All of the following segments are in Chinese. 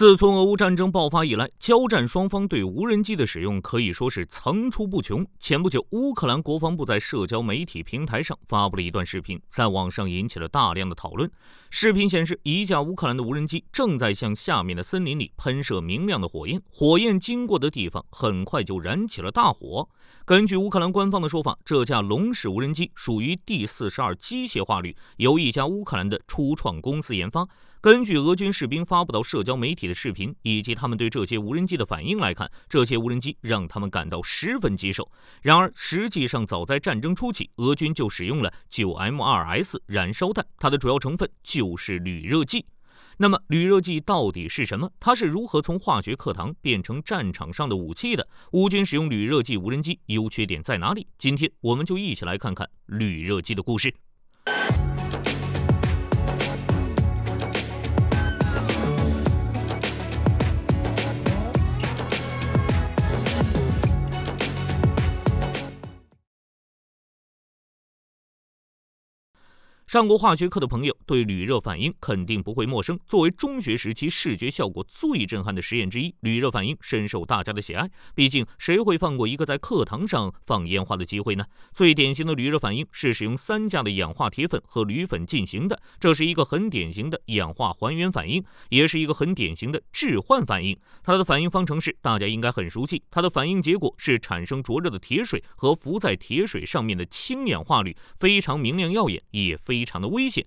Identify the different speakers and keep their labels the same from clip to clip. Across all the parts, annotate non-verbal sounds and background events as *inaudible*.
Speaker 1: 自从俄乌战争爆发以来，交战双方对无人机的使用可以说是层出不穷。前不久，乌克兰国防部在社交媒体平台上发布了一段视频，在网上引起了大量的讨论。视频显示，一架乌克兰的无人机正在向下面的森林里喷射明亮的火焰，火焰经过的地方很快就燃起了大火。根据乌克兰官方的说法，这架“龙”式无人机属于第四十二机械化旅，由一家乌克兰的初创公司研发。根据俄军士兵发布到社交媒体的视频，以及他们对这些无人机的反应来看，这些无人机让他们感到十分棘手。然而，实际上早在战争初期，俄军就使用了 9M2S 燃烧弹，它的主要成分就是铝热剂。那么，铝热剂到底是什么？它是如何从化学课堂变成战场上的武器的？乌军使用铝热剂无人机优缺点在哪里？今天我们就一起来看看铝热剂的故事。上过化学课的朋友对铝热反应肯定不会陌生。作为中学时期视觉效果最震撼的实验之一，铝热反应深受大家的喜爱。毕竟，谁会放过一个在课堂上放烟花的机会呢？最典型的铝热反应是使用三价的氧化铁粉和铝粉进行的。这是一个很典型的氧化还原反应，也是一个很典型的置换反应。它的反应方程式大家应该很熟悉。它的反应结果是产生灼热的铁水和浮在铁水上面的氢氧化铝，非常明亮耀眼，也非。非常的危险。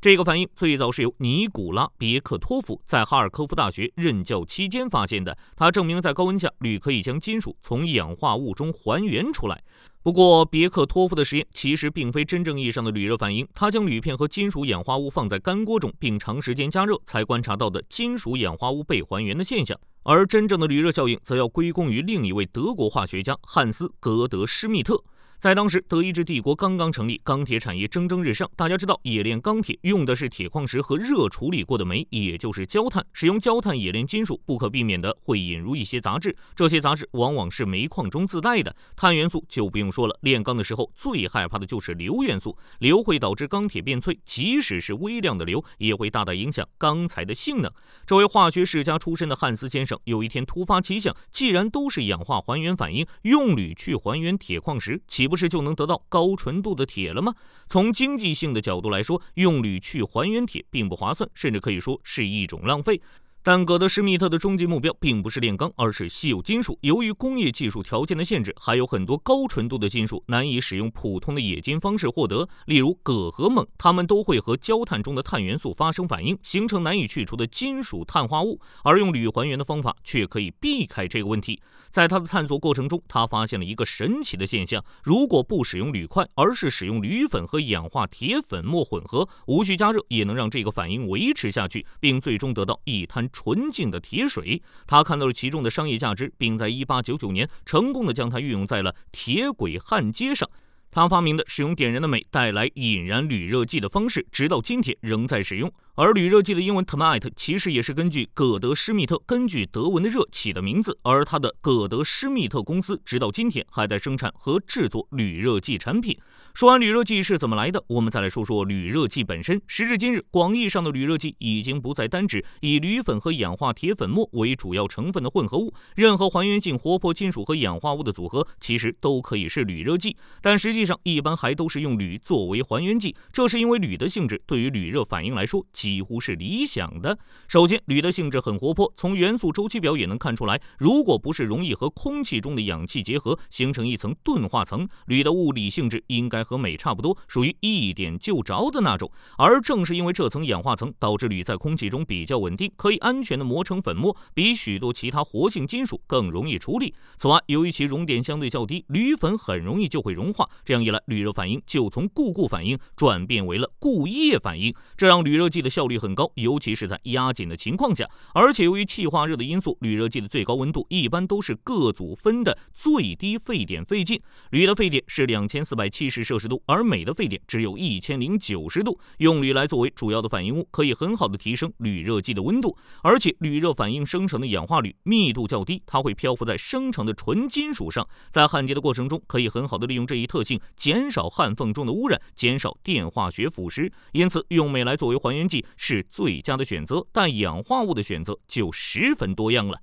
Speaker 1: 这个反应最早是由尼古拉·别克托夫在哈尔科夫大学任教期间发现的。他证明，在高温下，铝可以将金属从氧化物中还原出来。不过，别克托夫的实验其实并非真正意义上的铝热反应。他将铝片和金属氧化物放在干锅中，并长时间加热，才观察到的金属氧化物被还原的现象。而真正的铝热效应，则要归功于另一位德国化学家汉斯·格德施密特。在当时，德意志帝国刚刚成立，钢铁产业蒸蒸日上。大家知道，冶炼钢铁用的是铁矿石和热处理过的煤，也就是焦炭。使用焦炭冶炼金属，不可避免的会引入一些杂质，这些杂质往往是煤矿中自带的。碳元素就不用说了，炼钢的时候最害怕的就是硫元素，硫会导致钢铁变脆，即使是微量的硫也会大大影响钢材的性能。这位化学世家出身的汉斯先生有一天突发奇想，既然都是氧化还原反应，用铝去还原铁矿石，岂不？不是就能得到高纯度的铁了吗？从经济性的角度来说，用铝去还原铁并不划算，甚至可以说是一种浪费。但戈德施密特的终极目标并不是炼钢，而是稀有金属。由于工业技术条件的限制，还有很多高纯度的金属难以使用普通的冶金方式获得，例如铬和锰，它们都会和焦炭中的碳元素发生反应，形成难以去除的金属碳化物。而用铝还原的方法却可以避开这个问题。在他的探索过程中，他发现了一个神奇的现象：如果不使用铝块，而是使用铝粉和氧化铁粉末混合，无需加热也能让这个反应维持下去，并最终得到一滩。纯净的铁水，他看到了其中的商业价值，并在1899年成功的将它运用在了铁轨焊接上。他发明的使用点燃的镁带来引燃铝热剂的方式，直到今天仍在使用。而铝热剂的英文 t e m i t 其实也是根据葛德施密特根据德文的热起的名字，而他的葛德施密特公司直到今天还在生产和制作铝热剂产品。说完铝热剂是怎么来的，我们再来说说铝热剂本身。时至今日，广义上的铝热剂已经不再单指以铝粉和氧化铁粉末为主要成分的混合物，任何还原性活泼金属和氧化物的组合其实都可以是铝热剂，但实际上一般还都是用铝作为还原剂，这是因为铝的性质对于铝热反应来说。几乎是理想的。首先，铝的性质很活泼，从元素周期表也能看出来。如果不是容易和空气中的氧气结合形成一层钝化层，铝的物理性质应该和镁差不多，属于一点就着的那种。而正是因为这层氧化层，导致铝在空气中比较稳定，可以安全的磨成粉末，比许多其他活性金属更容易处理。此外，由于其熔点相对较低，铝粉很容易就会融化。这样一来，铝热反应 *laughs* 就从固固反应转变为了固液反应，这让铝热剂的。效率很高，尤其是在压紧的情况下。而且由于气化热的因素，铝热剂的最高温度一般都是各组分的最低沸点费劲。铝的沸点是两千四百七十摄氏度，而镁的沸点只有一千零九十度。用铝来作为主要的反应物，可以很好的提升铝热剂的温度。而且铝热反应生成的氧化铝密度较低，它会漂浮在生成的纯金属上，在焊接的过程中可以很好的利用这一特性，减少焊缝中的污染，减少电化学腐蚀。因此，用镁来作为还原剂。是最佳的选择，但氧化物的选择就十分多样了。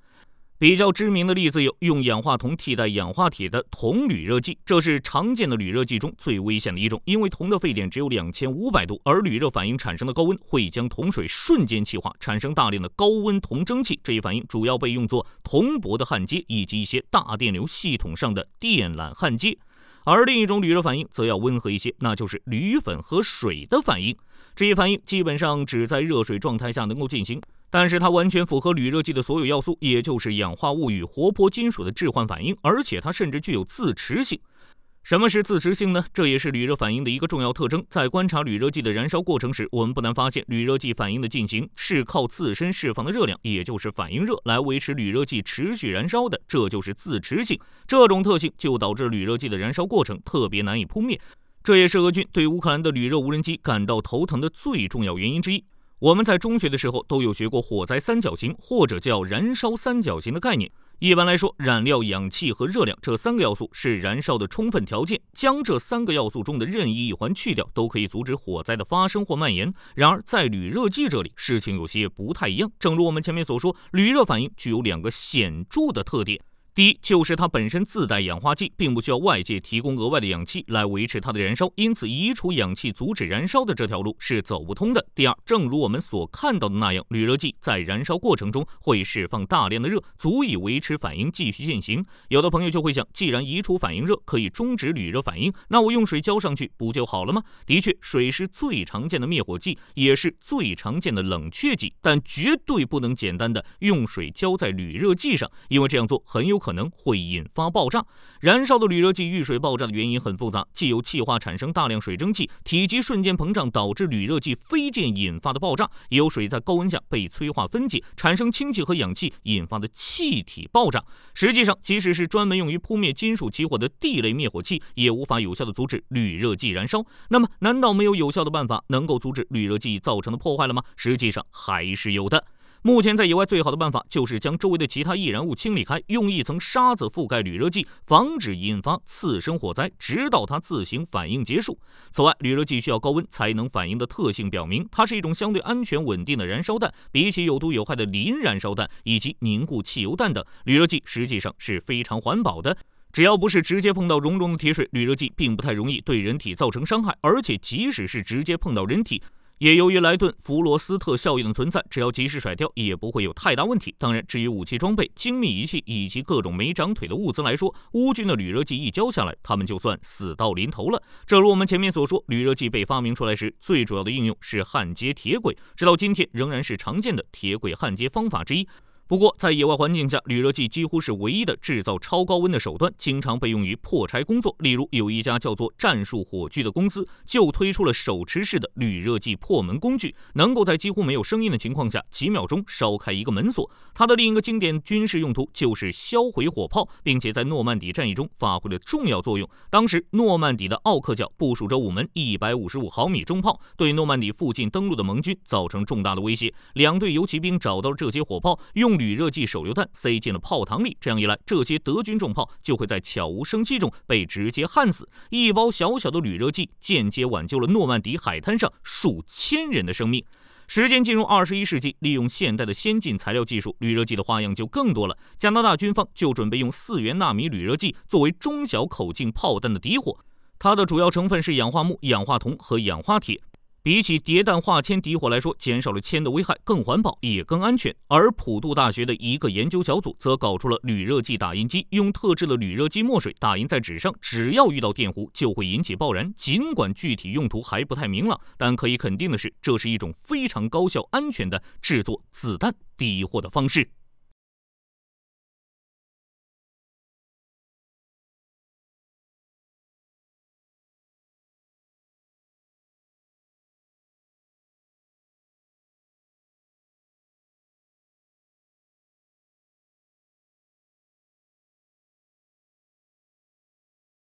Speaker 1: 比较知名的例子有用氧化铜替代氧化铁的铜铝热剂，这是常见的铝热剂中最危险的一种，因为铜的沸点只有两千五百度，而铝热反应产生的高温会将铜水瞬间气化，产生大量的高温铜蒸汽。这一反应主要被用作铜箔的焊接，以及一些大电流系统上的电缆焊接。而另一种铝热反应则要温和一些，那就是铝粉和水的反应。这一反应基本上只在热水状态下能够进行，但是它完全符合铝热剂的所有要素，也就是氧化物与活泼金属的置换反应，而且它甚至具有自持性。什么是自持性呢？这也是铝热反应的一个重要特征。在观察铝热剂的燃烧过程时，我们不难发现，铝热剂反应的进行是靠自身释放的热量，也就是反应热，来维持铝热剂持续燃烧的。这就是自持性。这种特性就导致铝热剂的燃烧过程特别难以扑灭，这也是俄军对乌克兰的铝热无人机感到头疼的最重要原因之一。我们在中学的时候都有学过火灾三角形，或者叫燃烧三角形的概念。一般来说，燃料、氧气和热量这三个要素是燃烧的充分条件。将这三个要素中的任意一环去掉，都可以阻止火灾的发生或蔓延。然而，在铝热剂这里，事情有些不太一样。正如我们前面所说，铝热反应具有两个显著的特点。第一，就是它本身自带氧化剂，并不需要外界提供额外的氧气来维持它的燃烧，因此移除氧气阻止燃烧的这条路是走不通的。第二，正如我们所看到的那样，铝热剂在燃烧过程中会释放大量的热，足以维持反应继续进行。有的朋友就会想，既然移除反应热可以终止铝热反应，那我用水浇上去不就好了吗？的确，水是最常见的灭火剂，也是最常见的冷却剂，但绝对不能简单的用水浇在铝热剂上，因为这样做很有可能。可能会引发爆炸。燃烧的铝热剂遇水爆炸的原因很复杂，既有气化产生大量水蒸气体积瞬间膨胀导致铝热剂飞溅引发的爆炸，也有水在高温下被催化分解产生氢气和氧气引发的气体爆炸。实际上，即使是专门用于扑灭金属起火的地雷灭火器，也无法有效的阻止铝热剂燃烧。那么，难道没有有效的办法能够阻止铝热剂造成的破坏了吗？实际上，还是有的。目前在野外最好的办法就是将周围的其他易燃物清理开，用一层沙子覆盖铝热剂，防止引发次生火灾，直到它自行反应结束。此外，铝热剂需要高温才能反应的特性表明，它是一种相对安全稳定的燃烧弹。比起有毒有害的磷燃烧弹以及凝固汽油弹等，铝热剂实际上是非常环保的。只要不是直接碰到熔融的铁水，铝热剂并不太容易对人体造成伤害，而且即使是直接碰到人体。也由于莱顿弗罗斯特效应的存在，只要及时甩掉，也不会有太大问题。当然，至于武器装备、精密仪器以及各种没长腿的物资来说，乌军的铝热剂一浇下来，他们就算死到临头了。正如我们前面所说，铝热剂被发明出来时，最主要的应用是焊接铁轨，直到今天仍然是常见的铁轨焊接方法之一。不过，在野外环境下，铝热剂几乎是唯一的制造超高温的手段，经常被用于破拆工作。例如，有一家叫做“战术火炬”的公司就推出了手持式的铝热剂破门工具，能够在几乎没有声音的情况下，几秒钟烧开一个门锁。它的另一个经典军事用途就是销毁火炮，并且在诺曼底战役中发挥了重要作用。当时，诺曼底的奥克角部署着五门155毫米重炮，对诺曼底附近登陆的盟军造成重大的威胁。两队游骑兵找到了这些火炮，用。铝热剂手榴弹塞进了炮膛里，这样一来，这些德军重炮就会在悄无声息中被直接焊死。一包小小的铝热剂，间接挽救了诺曼底海滩上数千人的生命。时间进入二十一世纪，利用现代的先进材料技术，铝热剂的花样就更多了。加拿大军方就准备用四元纳米铝热剂作为中小口径炮弹的底火，它的主要成分是氧化钼、氧化铜和氧化铁。比起叠氮化铅底火来说，减少了铅的危害，更环保也更安全。而普渡大学的一个研究小组则搞出了铝热剂打印机，用特制的铝热剂墨水打印在纸上，只要遇到电弧就会引起爆燃。尽管具体用途还不太明朗，但可以肯定的是，这是一种非常高效、安全的制作子弹底火的方式。